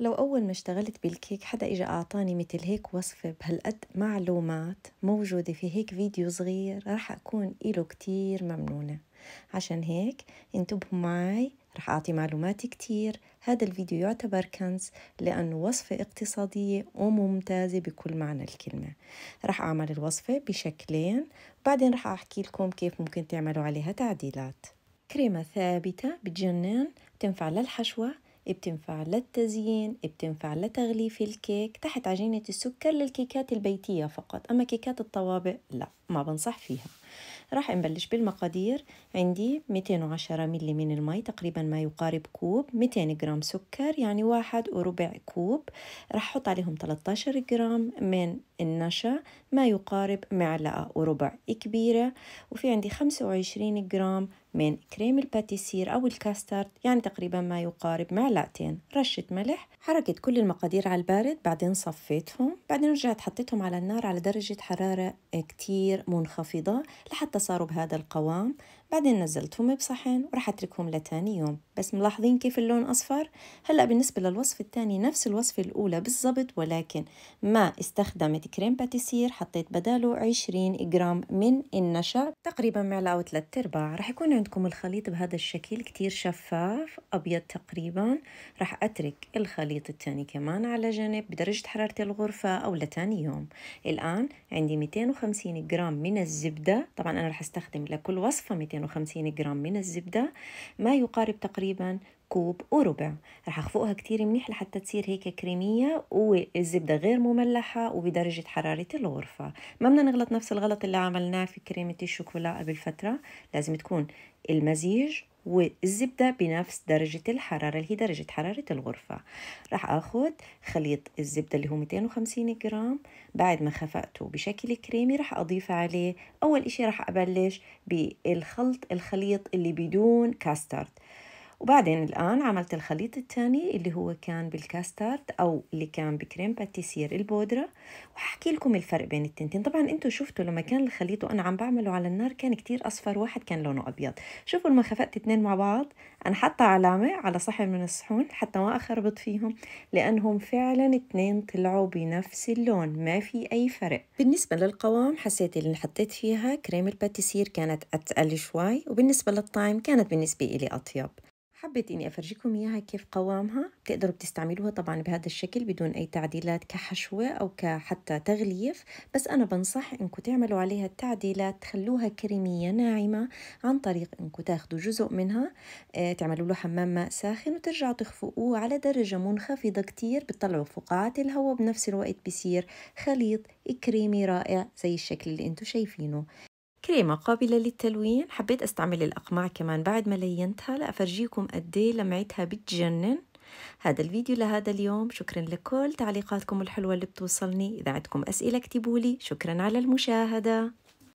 لو أول ما اشتغلت بالكيك حدا إجا أعطاني مثل هيك وصفة بهالقد معلومات موجودة في هيك فيديو صغير رح أكون إله كتير ممنونة عشان هيك انتبهوا معي رح أعطي معلومات كتير هذا الفيديو يعتبر كنز لأنه وصفة اقتصادية وممتازة بكل معنى الكلمة رح أعمل الوصفة بشكلين بعدين رح أحكي لكم كيف ممكن تعملوا عليها تعديلات كريمة ثابتة بتجنن تنفع للحشوة بتنفع للتزيين بتنفع لتغليف الكيك تحت عجينة السكر للكيكات البيتية فقط أما كيكات الطوابق لا ما بنصح فيها راح نبلش بالمقادير عندي 210 ملي من المي تقريبا ما يقارب كوب 200 جرام سكر يعني واحد وربع كوب راح أحط عليهم 13 جرام من النشا ما يقارب معلقة وربع كبيرة وفي عندي 25 جرام من كريم الباتيسير أو الكاستارد يعني تقريبا ما يقارب معلقتين رشة ملح حركت كل المقادير على البارد بعدين صفيتهم بعدين رجعت حطيتهم على النار على درجة حرارة كتير منخفضة لحتى صاروا بهذا القوام بعدين نزلتهم بصحن وراح اتركهم لتاني يوم بس ملاحظين كيف اللون اصفر هلا بالنسبه للوصفه الثانيه نفس الوصفه الاولى بالضبط ولكن ما استخدمت كريم باتيسير حطيت بداله 20 جرام من النشا تقريبا معلقه وثلاث ارباع راح يكون عندكم الخليط بهذا الشكل كتير شفاف ابيض تقريبا راح اترك الخليط الثاني كمان على جنب بدرجه حراره الغرفه او لتاني يوم الان عندي 250 جرام من الزبده طبعا انا راح استخدم لكل وصفه 250 250 جرام من الزبدة ما يقارب تقريبا كوب وربع رح اخفقها كتير منيح لحتى تصير هيك كريمية والزبدة غير مملحة وبدرجة حرارة الغرفة ما بدنا نغلط نفس الغلط اللي عملناه في كريمة الشوكولا قبل فترة لازم تكون المزيج والزبدة بنفس درجة الحرارة اللي هي درجة حرارة الغرفة راح أخذ خليط الزبدة اللي هو 250 جرام بعد ما خفقته بشكل كريمي راح أضيف عليه أول إشي راح أبلش بالخلط الخليط اللي بدون كاسترد وبعدين الآن عملت الخليط الثاني اللي هو كان بالكاستارد أو اللي كان بكريم باتيسير البودرة وحكي لكم الفرق بين التنتين طبعا انتم شفتوا لما كان الخليط وأنا عم بعمله على النار كان كتير أصفر واحد كان لونه أبيض شوفوا لما خفقت اتنين مع بعض أنا حاطة علامة على صحن من الصحون حتى ما أخربط فيهم لأنهم فعلا اتنين طلعوا بنفس اللون ما في أي فرق بالنسبة للقوام حسيت اللي حطيت فيها كريم الباتيسير كانت أتقل شوي وبالنسبة للطعم كانت بالنسبة إلي أطيب حبيت اني افرجيكم اياها كيف قوامها بتقدروا بتستعملوها طبعا بهذا الشكل بدون اي تعديلات كحشوة او كحتى تغليف بس انا بنصح انكم تعملوا عليها التعديلات تخلوها كريمية ناعمة عن طريق انكم تاخذوا جزء منها آه، تعملوا له حمام ماء ساخن وترجعوا تخفقوه على درجة منخفضة كتير بتطلعوا فقاعات الهواء بنفس الوقت بصير خليط كريمي رائع زي الشكل اللي انتم شايفينه كريمة قابلة للتلوين حبيت استعمل الأقماع كمان بعد ما لينتها لأفرجيكم قديه لمعتها بتجنن هذا الفيديو لهذا اليوم شكرا لكل تعليقاتكم الحلوة اللي بتوصلني إذا عندكم أسئلة اكتبولي شكرا على المشاهدة